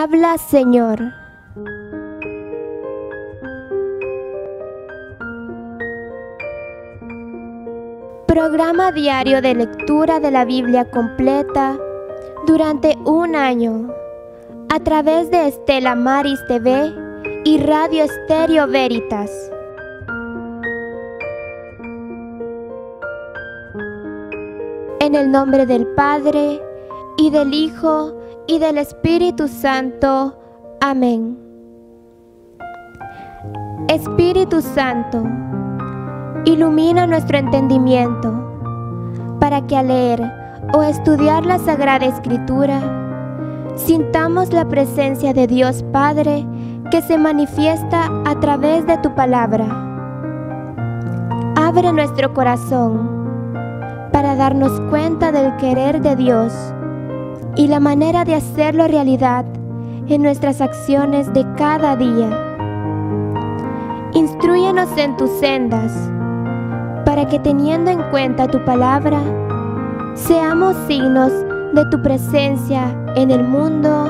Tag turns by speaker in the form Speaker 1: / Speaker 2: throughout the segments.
Speaker 1: Habla, Señor. Programa diario de lectura de la Biblia completa durante un año a través de Estela Maris TV y Radio Estéreo Veritas. En el nombre del Padre, y del Hijo, y del Espíritu Santo. Amén. Espíritu Santo, ilumina nuestro entendimiento para que al leer o estudiar la Sagrada Escritura sintamos la presencia de Dios Padre que se manifiesta a través de tu palabra. Abre nuestro corazón para darnos cuenta del querer de Dios y la manera de hacerlo realidad en nuestras acciones de cada día. Instruyenos en tus sendas, para que teniendo en cuenta tu palabra, seamos signos de tu presencia en el mundo.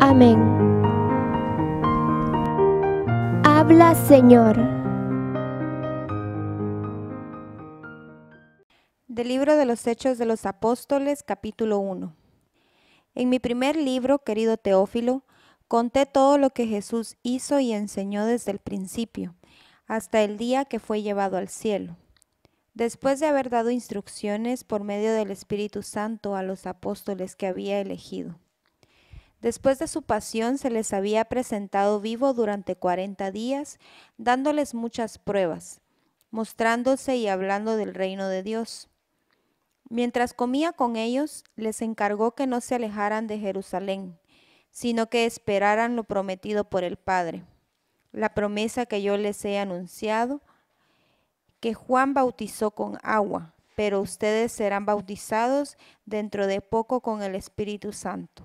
Speaker 1: Amén. Habla Señor.
Speaker 2: Del libro de los Hechos de los Apóstoles, capítulo 1. En mi primer libro, querido Teófilo, conté todo lo que Jesús hizo y enseñó desde el principio, hasta el día que fue llevado al cielo. Después de haber dado instrucciones por medio del Espíritu Santo a los apóstoles que había elegido. Después de su pasión se les había presentado vivo durante cuarenta días, dándoles muchas pruebas, mostrándose y hablando del reino de Dios. Mientras comía con ellos, les encargó que no se alejaran de Jerusalén, sino que esperaran lo prometido por el Padre, la promesa que yo les he anunciado, que Juan bautizó con agua, pero ustedes serán bautizados dentro de poco con el Espíritu Santo.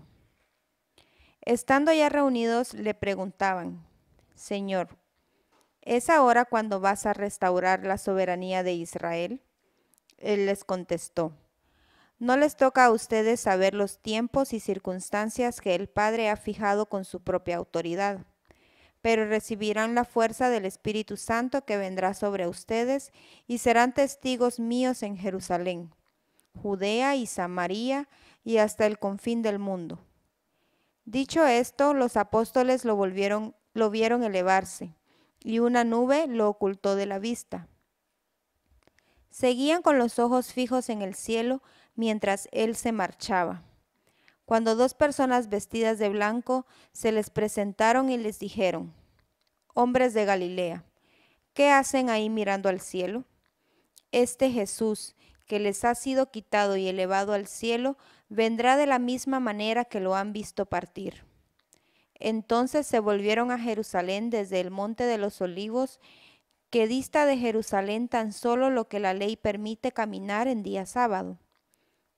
Speaker 2: Estando ya reunidos, le preguntaban, Señor, ¿es ahora cuando vas a restaurar la soberanía de Israel? Él les contestó, no les toca a ustedes saber los tiempos y circunstancias que el Padre ha fijado con su propia autoridad, pero recibirán la fuerza del Espíritu Santo que vendrá sobre ustedes y serán testigos míos en Jerusalén, Judea y Samaria y hasta el confín del mundo. Dicho esto, los apóstoles lo volvieron, lo vieron elevarse, y una nube lo ocultó de la vista. Seguían con los ojos fijos en el cielo mientras él se marchaba. Cuando dos personas vestidas de blanco se les presentaron y les dijeron, hombres de Galilea, ¿qué hacen ahí mirando al cielo? Este Jesús, que les ha sido quitado y elevado al cielo, vendrá de la misma manera que lo han visto partir. Entonces se volvieron a Jerusalén desde el monte de los olivos que dista de Jerusalén tan solo lo que la ley permite caminar en día sábado.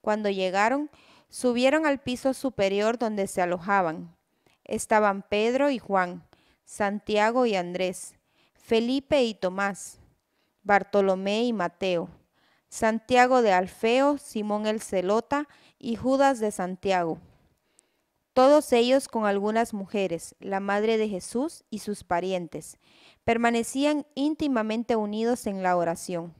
Speaker 2: Cuando llegaron, subieron al piso superior donde se alojaban. Estaban Pedro y Juan, Santiago y Andrés, Felipe y Tomás, Bartolomé y Mateo, Santiago de Alfeo, Simón el Celota y Judas de Santiago todos ellos con algunas mujeres, la madre de Jesús y sus parientes. Permanecían íntimamente unidos en la oración.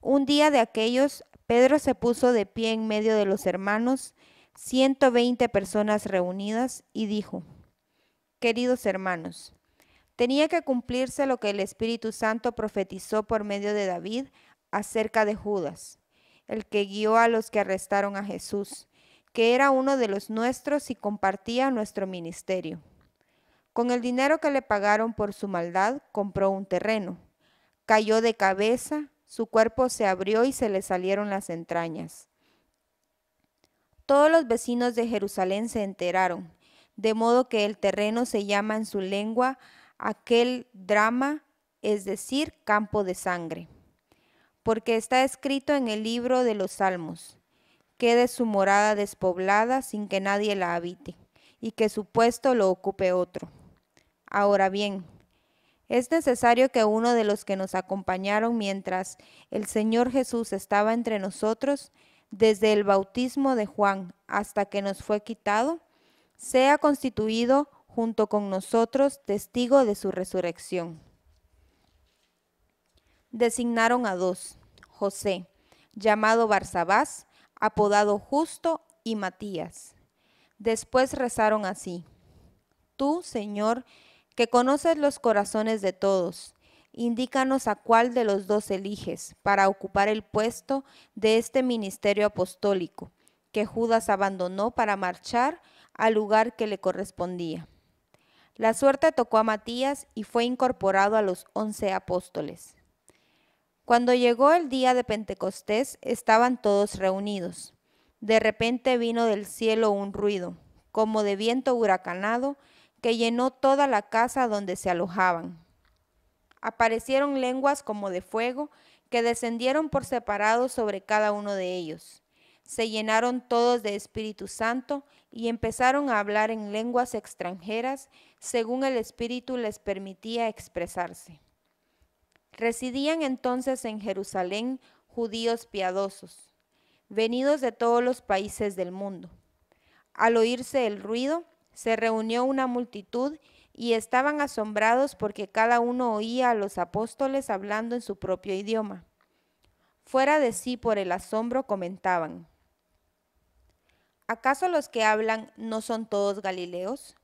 Speaker 2: Un día de aquellos, Pedro se puso de pie en medio de los hermanos, 120 personas reunidas, y dijo, Queridos hermanos, tenía que cumplirse lo que el Espíritu Santo profetizó por medio de David acerca de Judas, el que guió a los que arrestaron a Jesús que era uno de los nuestros y compartía nuestro ministerio. Con el dinero que le pagaron por su maldad, compró un terreno. Cayó de cabeza, su cuerpo se abrió y se le salieron las entrañas. Todos los vecinos de Jerusalén se enteraron, de modo que el terreno se llama en su lengua aquel drama, es decir, campo de sangre, porque está escrito en el libro de los Salmos quede su morada despoblada sin que nadie la habite, y que su puesto lo ocupe otro. Ahora bien, es necesario que uno de los que nos acompañaron mientras el Señor Jesús estaba entre nosotros, desde el bautismo de Juan hasta que nos fue quitado, sea constituido junto con nosotros testigo de su resurrección. Designaron a dos, José, llamado Barsabás, apodado Justo y Matías. Después rezaron así, Tú, Señor, que conoces los corazones de todos, indícanos a cuál de los dos eliges para ocupar el puesto de este ministerio apostólico que Judas abandonó para marchar al lugar que le correspondía. La suerte tocó a Matías y fue incorporado a los once apóstoles. Cuando llegó el día de Pentecostés, estaban todos reunidos. De repente vino del cielo un ruido, como de viento huracanado, que llenó toda la casa donde se alojaban. Aparecieron lenguas como de fuego, que descendieron por separado sobre cada uno de ellos. Se llenaron todos de Espíritu Santo y empezaron a hablar en lenguas extranjeras según el Espíritu les permitía expresarse. Residían entonces en Jerusalén judíos piadosos, venidos de todos los países del mundo. Al oírse el ruido, se reunió una multitud y estaban asombrados porque cada uno oía a los apóstoles hablando en su propio idioma. Fuera de sí por el asombro comentaban, ¿acaso los que hablan no son todos galileos?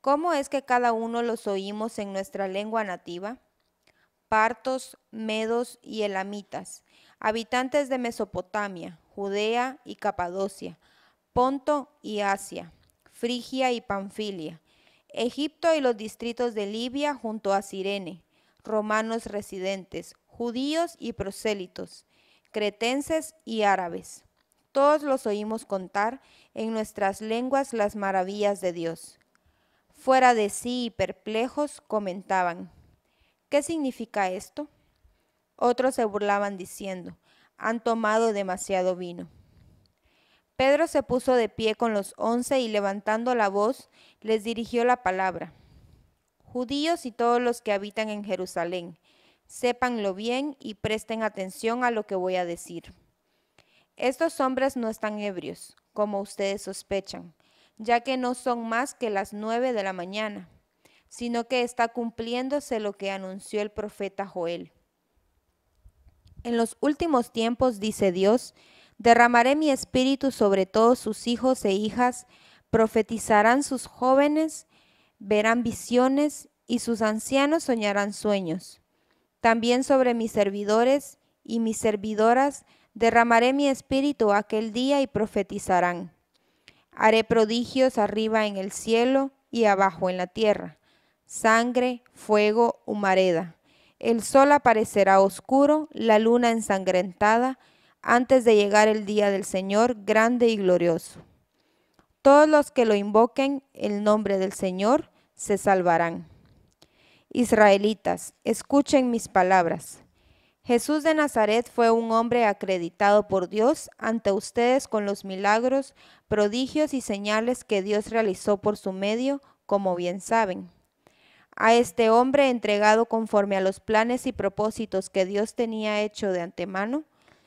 Speaker 2: ¿Cómo es que cada uno los oímos en nuestra lengua nativa? partos, medos y elamitas, habitantes de Mesopotamia, Judea y Capadocia, Ponto y Asia, Frigia y Panfilia, Egipto y los distritos de Libia junto a Sirene, romanos residentes, judíos y prosélitos, cretenses y árabes. Todos los oímos contar en nuestras lenguas las maravillas de Dios. Fuera de sí y perplejos comentaban, ¿Qué significa esto? Otros se burlaban diciendo, han tomado demasiado vino. Pedro se puso de pie con los once y levantando la voz les dirigió la palabra. Judíos y todos los que habitan en Jerusalén, sépanlo bien y presten atención a lo que voy a decir. Estos hombres no están ebrios, como ustedes sospechan, ya que no son más que las nueve de la mañana sino que está cumpliéndose lo que anunció el profeta Joel. En los últimos tiempos, dice Dios, derramaré mi espíritu sobre todos sus hijos e hijas, profetizarán sus jóvenes, verán visiones y sus ancianos soñarán sueños. También sobre mis servidores y mis servidoras derramaré mi espíritu aquel día y profetizarán. Haré prodigios arriba en el cielo y abajo en la tierra, sangre, fuego, humareda. El sol aparecerá oscuro, la luna ensangrentada, antes de llegar el día del Señor grande y glorioso. Todos los que lo invoquen el nombre del Señor se salvarán. Israelitas, escuchen mis palabras. Jesús de Nazaret fue un hombre acreditado por Dios ante ustedes con los milagros, prodigios y señales que Dios realizó por su medio, como bien saben a este hombre entregado conforme a los planes y propósitos que Dios tenía hecho de antemano,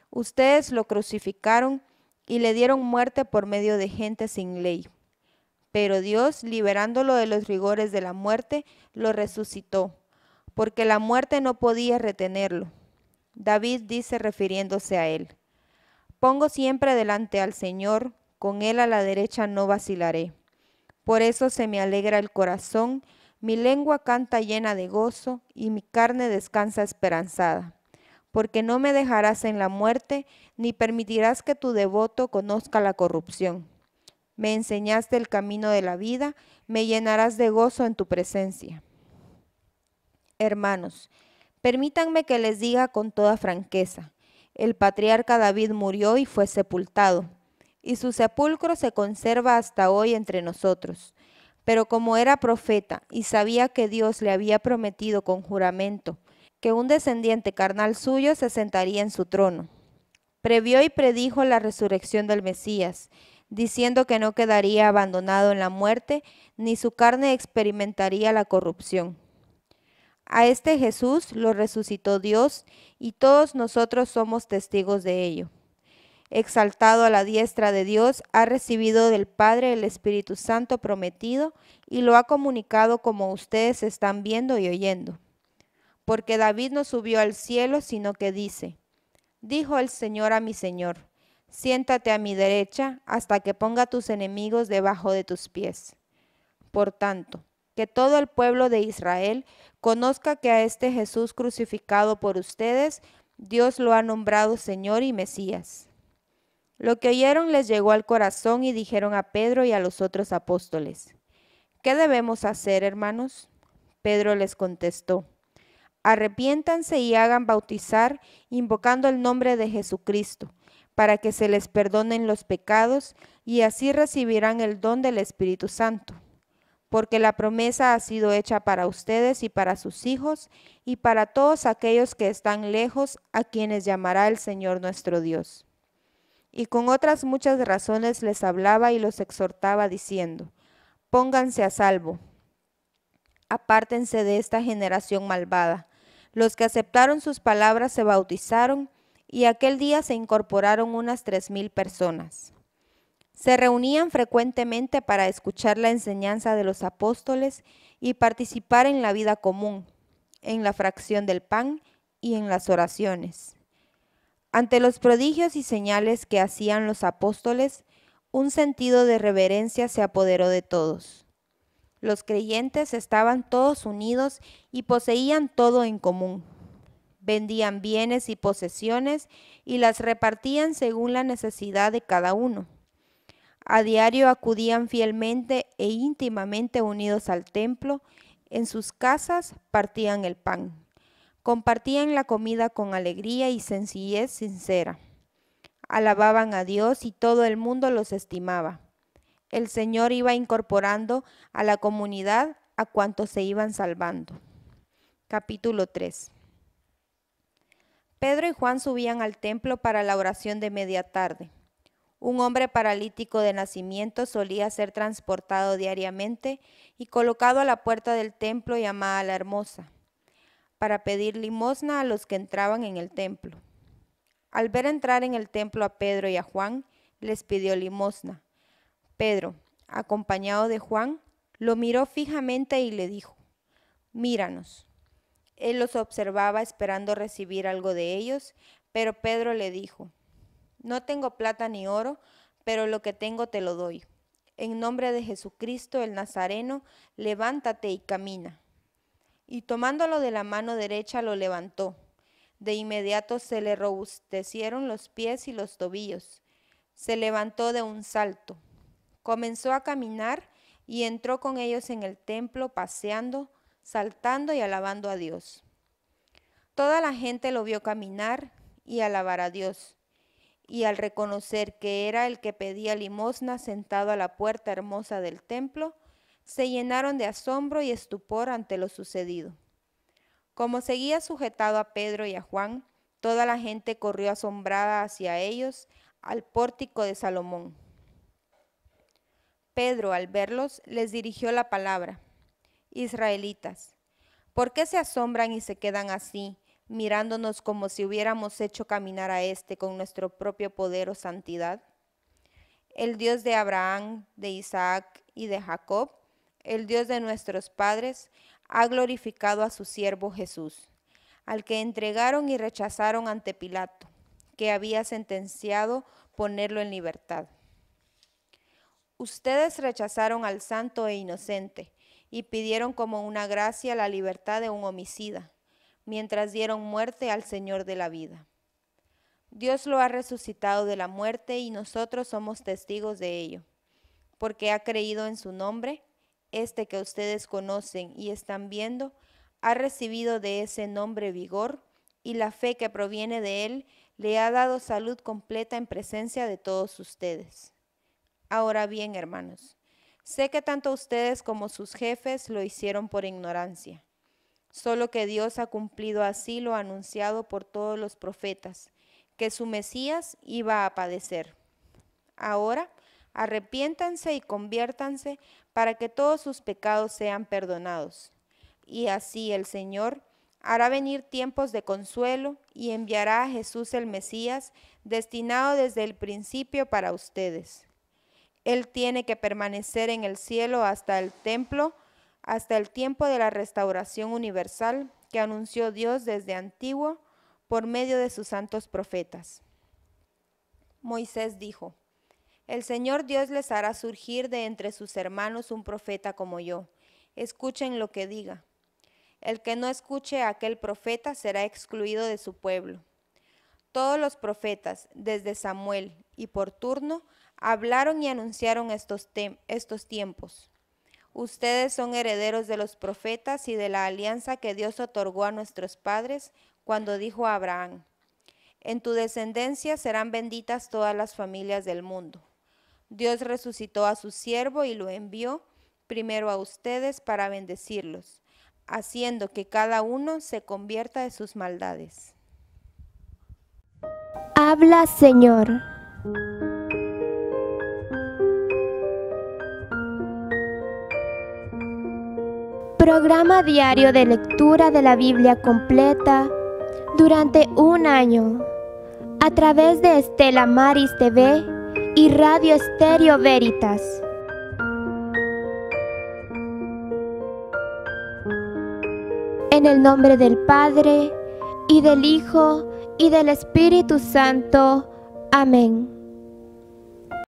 Speaker 2: ustedes lo crucificaron y le dieron muerte por medio de gente sin ley. Pero Dios, liberándolo de los rigores de la muerte, lo resucitó, porque la muerte no podía retenerlo. David dice refiriéndose a él, Pongo siempre delante al Señor, con él a la derecha no vacilaré. Por eso se me alegra el corazón, mi lengua canta llena de gozo y mi carne descansa esperanzada, porque no me dejarás en la muerte, ni permitirás que tu devoto conozca la corrupción. Me enseñaste el camino de la vida, me llenarás de gozo en tu presencia. Hermanos, permítanme que les diga con toda franqueza, el patriarca David murió y fue sepultado, y su sepulcro se conserva hasta hoy entre nosotros pero como era profeta y sabía que Dios le había prometido con juramento que un descendiente carnal suyo se sentaría en su trono, previó y predijo la resurrección del Mesías, diciendo que no quedaría abandonado en la muerte, ni su carne experimentaría la corrupción. A este Jesús lo resucitó Dios y todos nosotros somos testigos de ello exaltado a la diestra de Dios, ha recibido del Padre el Espíritu Santo prometido y lo ha comunicado como ustedes están viendo y oyendo. Porque David no subió al cielo, sino que dice, dijo el Señor a mi Señor, siéntate a mi derecha hasta que ponga tus enemigos debajo de tus pies. Por tanto, que todo el pueblo de Israel conozca que a este Jesús crucificado por ustedes, Dios lo ha nombrado Señor y Mesías lo que oyeron les llegó al corazón y dijeron a Pedro y a los otros apóstoles, ¿qué debemos hacer, hermanos? Pedro les contestó, arrepiéntanse y hagan bautizar invocando el nombre de Jesucristo, para que se les perdonen los pecados y así recibirán el don del Espíritu Santo, porque la promesa ha sido hecha para ustedes y para sus hijos y para todos aquellos que están lejos, a quienes llamará el Señor nuestro Dios. Y con otras muchas razones les hablaba y los exhortaba diciendo, pónganse a salvo, apártense de esta generación malvada. Los que aceptaron sus palabras se bautizaron y aquel día se incorporaron unas tres mil personas. Se reunían frecuentemente para escuchar la enseñanza de los apóstoles y participar en la vida común, en la fracción del pan y en las oraciones. Ante los prodigios y señales que hacían los apóstoles, un sentido de reverencia se apoderó de todos. Los creyentes estaban todos unidos y poseían todo en común. Vendían bienes y posesiones y las repartían según la necesidad de cada uno. A diario acudían fielmente e íntimamente unidos al templo, en sus casas partían el pan. Compartían la comida con alegría y sencillez sincera. Alababan a Dios y todo el mundo los estimaba. El Señor iba incorporando a la comunidad a cuantos se iban salvando. Capítulo 3. Pedro y Juan subían al templo para la oración de media tarde. Un hombre paralítico de nacimiento solía ser transportado diariamente y colocado a la puerta del templo llamada La Hermosa para pedir limosna a los que entraban en el templo. Al ver entrar en el templo a Pedro y a Juan, les pidió limosna. Pedro, acompañado de Juan, lo miró fijamente y le dijo, Míranos. Él los observaba esperando recibir algo de ellos, pero Pedro le dijo, No tengo plata ni oro, pero lo que tengo te lo doy. En nombre de Jesucristo el Nazareno, levántate y camina y tomándolo de la mano derecha lo levantó. De inmediato se le robustecieron los pies y los tobillos. Se levantó de un salto. Comenzó a caminar y entró con ellos en el templo paseando, saltando y alabando a Dios. Toda la gente lo vio caminar y alabar a Dios. Y al reconocer que era el que pedía limosna sentado a la puerta hermosa del templo, se llenaron de asombro y estupor ante lo sucedido. Como seguía sujetado a Pedro y a Juan, toda la gente corrió asombrada hacia ellos al pórtico de Salomón. Pedro, al verlos, les dirigió la palabra. Israelitas, ¿por qué se asombran y se quedan así, mirándonos como si hubiéramos hecho caminar a éste con nuestro propio poder o santidad? El Dios de Abraham, de Isaac y de Jacob el Dios de nuestros padres, ha glorificado a su siervo Jesús, al que entregaron y rechazaron ante Pilato, que había sentenciado ponerlo en libertad. Ustedes rechazaron al santo e inocente y pidieron como una gracia la libertad de un homicida, mientras dieron muerte al Señor de la vida. Dios lo ha resucitado de la muerte y nosotros somos testigos de ello, porque ha creído en su nombre este que ustedes conocen y están viendo, ha recibido de ese nombre vigor y la fe que proviene de él le ha dado salud completa en presencia de todos ustedes. Ahora bien, hermanos, sé que tanto ustedes como sus jefes lo hicieron por ignorancia, solo que Dios ha cumplido así lo anunciado por todos los profetas, que su Mesías iba a padecer. Ahora, arrepiéntanse y conviértanse para que todos sus pecados sean perdonados. Y así el Señor hará venir tiempos de consuelo y enviará a Jesús el Mesías, destinado desde el principio para ustedes. Él tiene que permanecer en el cielo hasta el templo, hasta el tiempo de la restauración universal que anunció Dios desde antiguo por medio de sus santos profetas. Moisés dijo, el Señor Dios les hará surgir de entre sus hermanos un profeta como yo. Escuchen lo que diga. El que no escuche a aquel profeta será excluido de su pueblo. Todos los profetas, desde Samuel y por turno, hablaron y anunciaron estos, estos tiempos. Ustedes son herederos de los profetas y de la alianza que Dios otorgó a nuestros padres cuando dijo a Abraham, en tu descendencia serán benditas todas las familias del mundo. Dios resucitó a su siervo y lo envió primero a ustedes para bendecirlos, haciendo que cada uno se convierta de sus maldades.
Speaker 1: Habla Señor. Programa diario de lectura de la Biblia completa durante un año a través de Estela Maris TV y Radio Estéreo Veritas. En el nombre del Padre, y del Hijo, y del Espíritu Santo. Amén.